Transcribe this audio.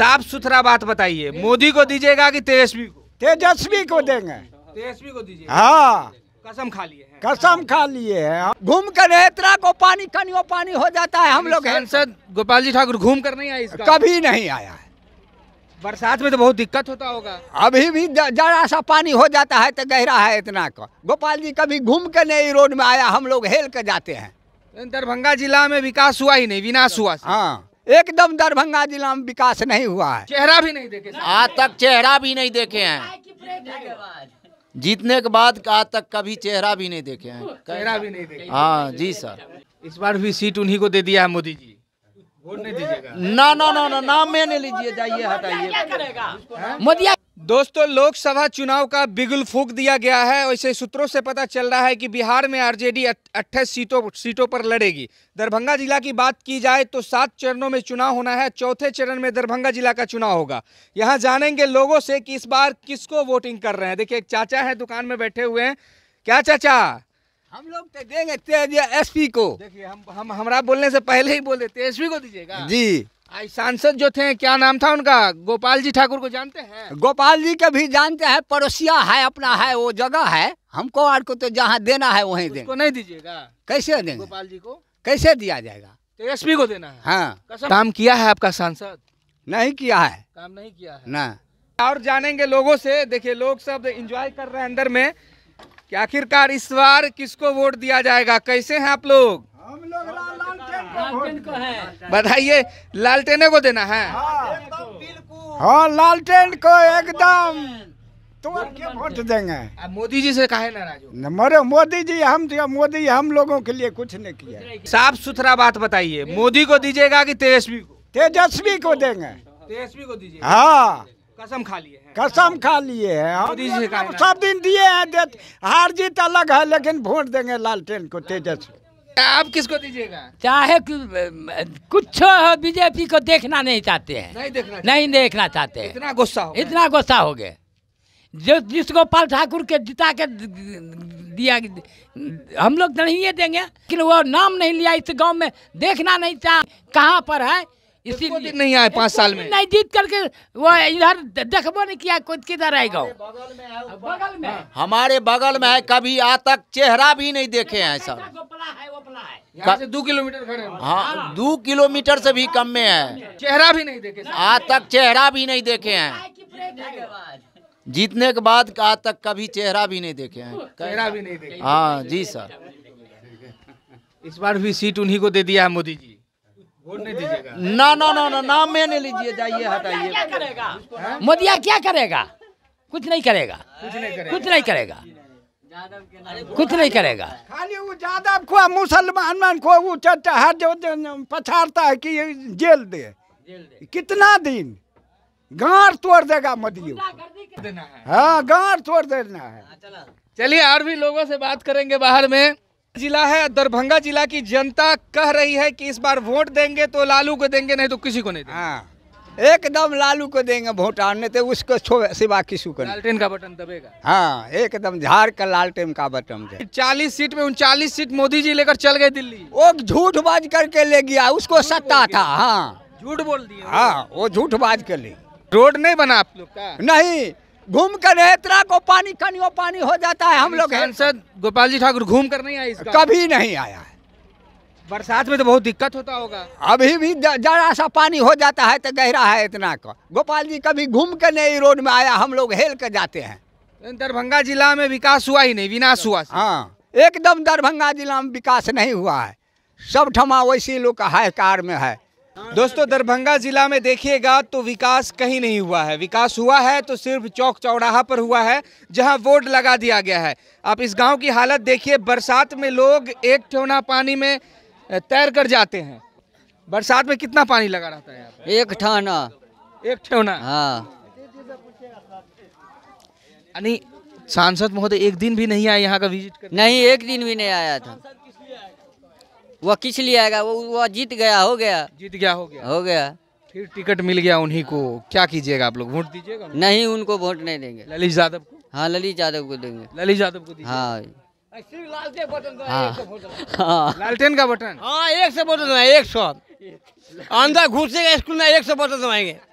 साफ सुथरा बात बताइए मोदी को दीजिएगा कि तेजस्वी को तेजस्वी को देंगे तेजस्वी को दीजिए हाँ कसम खा लिए कसम खा लिए है घूम कर इतना को पानी कनियो पानी हो जाता है हम लोग सांसद गोपाल जी ठाकुर घूम कर नहीं आए कभी नहीं आया है बरसात में तो बहुत दिक्कत होता होगा अभी भी जरा सा पानी हो जाता है तो गहरा है इतना का गोपाल जी कभी घूम के नहीं रोड में आया हम लोग हेल के जाते हैं दरभंगा जिला में विकास हुआ ही नहीं विनाश हुआ हाँ एकदम दरभंगा जिला में विकास नहीं हुआ है चेहरा भी नहीं देखे आज तक चेहरा भी नहीं देखे हैं जीतने के बाद आज तक कभी चेहरा भी नहीं देखे हैं चेहरा भी नहीं देखे हाँ जी सर इस बार भी सीट उन्हीं को दे दिया है मोदी जी वोट नहीं दीजिएगा ना ना ना ना नाम में नहीं लीजिए जाइए हटाइए मोदी दोस्तों लोकसभा चुनाव का बिगुल फूक दिया गया है और इसे सूत्रों से पता चल रहा है कि बिहार में आरजेडी जे सीटों सीटों पर लड़ेगी दरभंगा जिला की बात की जाए तो सात चरणों में चुनाव होना है चौथे चरण में दरभंगा जिला का चुनाव होगा यहां जानेंगे लोगों से कि इस बार किसको वोटिंग कर रहे हैं देखिए एक चाचा है दुकान में बैठे हुए हैं क्या चाचा हम लोग तो देंगे एस को देखिए हम हम हमारा बोलने से पहले ही बोल देते एस को दीजिएगा जी आई सांसद जो थे क्या नाम था उनका गोपाल जी ठाकुर को जानते हैं गोपाल जी के भी जानते हैं पड़ोसिया है अपना है वो जगह है हमको और को तो जहाँ देना है वहीं दे नहीं दीजिएगा कैसे देंगे गोपाल जी को कैसे दिया जाएगा तो को देना है हाँ काम किया है आपका सांसद नहीं किया है काम नहीं किया है ना और जानेंगे लोगों से देखिए लोग सब इंजॉय कर रहे हैं अंदर में कि आखिरकार इस बार किसको वोट दिया जाएगा कैसे हैं आप लोग हम लोग बताइए लालटेने को देना है हाँ, हाँ लालटेन को एकदम तुम वोट देंगे मोदी जी से कहे न हो मरे मोदी जी हम तो, मोदी हम लोगों के लिए कुछ नहीं किया साफ सुथरा बात बताइए मोदी को दीजिएगा कि तेजस्वी को तेजस्वी को देंगे तेजस्वी को दीजिए हाँ कसम खा लिए कसम खा लिए है सब दिन दिए हैं हार जीत अलग है लेकिन वोट देंगे लालटेन को तेजस्वी आप किसको दीजिएगा चाहे कुछ हो बीजेपी को देखना नहीं चाहते हैं नहीं देखना नहीं देखना चाहते हैं इतना गुस्सा हो इतना गुस्सा हो गए जो जिसको पाल ठाकुर के जिता के दिया हम लोग नहीं नहीं देंगे लेकिन वो नाम नहीं लिया इस गांव में देखना नहीं चाह कहाँ पर है दिन नहीं आए पाँच साल में नहीं जीत करके वो इधर देखबो नहीं किया किधर आएगा बगल में हमारे बगल में है हाँ। कभी आ तक चेहरा भी नहीं देखे हैं सर से दो किलोमीटर खड़े हाँ, हाँ दो किलोमीटर से भी कम में है चेहरा भी नहीं देखे आज तक चेहरा भी नहीं देखे हैं जीतने के बाद आज तक कभी चेहरा भी नहीं देखे हैं चेहरा भी नहीं देखे हाँ जी सर इस बार भी सीट उन्हीं को दे दिया है मोदी जी ना ना ना ना नाम में नहीं लीजिए जाइए हटाइए मोदिया क्या करेगा कुछ नहीं करेगा कुछ नहीं करेगा कुछ नहीं करेगा खाली वो यादव को मुसलमान को वो हर जो पछाड़ता है कि जेल दे कितना दिन गार तोड़ देगा मोदी हाँ गार तोड़ देना है चलिए और भी लोगों से बात करेंगे बाहर में जिला है दरभंगा जिला की जनता कह रही है कि इस बार वोट देंगे तो लालू को देंगे नहीं तो किसी को नहीं देंगे। हाँ एकदम लालू को देंगे वोट आने तो उसको सिवा किसी को लालटेन का बटन दबेगा हाँ एकदम झार का लालटेन का बटन चालीस सीट में उनचालीस सीट मोदी जी लेकर चल गए दिल्ली वो झूठ बाज करके ले गया उसको सत्ता था हाँ झूठ बोल दिया हाँ वो झूठ बाज कर ली रोड नहीं बना आप लोग का नहीं घूम कर इतना को पानी कनियो पानी हो जाता है हम लोग सांसद गोपाल जी ठाकुर घूम कर नहीं आए इसका कभी नहीं आया है बरसात में तो बहुत दिक्कत होता होगा अभी भी जरा सा पानी हो जाता है तो गहरा है इतना का गोपाल जी कभी घूम कर नहीं रोड में आया हम लोग हेल कर जाते हैं दरभंगा जिला में विकास हुआ ही नहीं विनाश हुआ हाँ एकदम दरभंगा जिला में विकास नहीं हुआ है सब ठमा वैसे लोग हायकार में है दोस्तों दरभंगा जिला में देखिएगा तो विकास कहीं नहीं हुआ है विकास हुआ है तो सिर्फ चौक चौराहा पर हुआ है जहां बोर्ड लगा दिया गया है आप इस गांव की हालत देखिए बरसात में लोग एक ठेना पानी में तैर कर जाते हैं बरसात में कितना पानी लगा रहता है एक ठाना एक ठेवना हाँ सांसद महोदय एक दिन भी नहीं आया यहाँ का विजिट नहीं एक दिन भी नहीं आया था वह किस लिए आएगा वो वह जीत गया हो गया जीत गया हो गया हो गया फिर टिकट मिल गया उन्हीं को क्या कीजिएगा आप लोग वोट दीजिएगा नहीं उनको वोट नहीं देंगे ललित यादव को हाँ ललित यादव को देंगे ललित यादव को हाँ।, हाँ।, हाँ लालटेन का बटन हाँ एक सौ बटन एक सौ अंदर घुसेगा स्कूल में एक सौ बटन दवाएंगे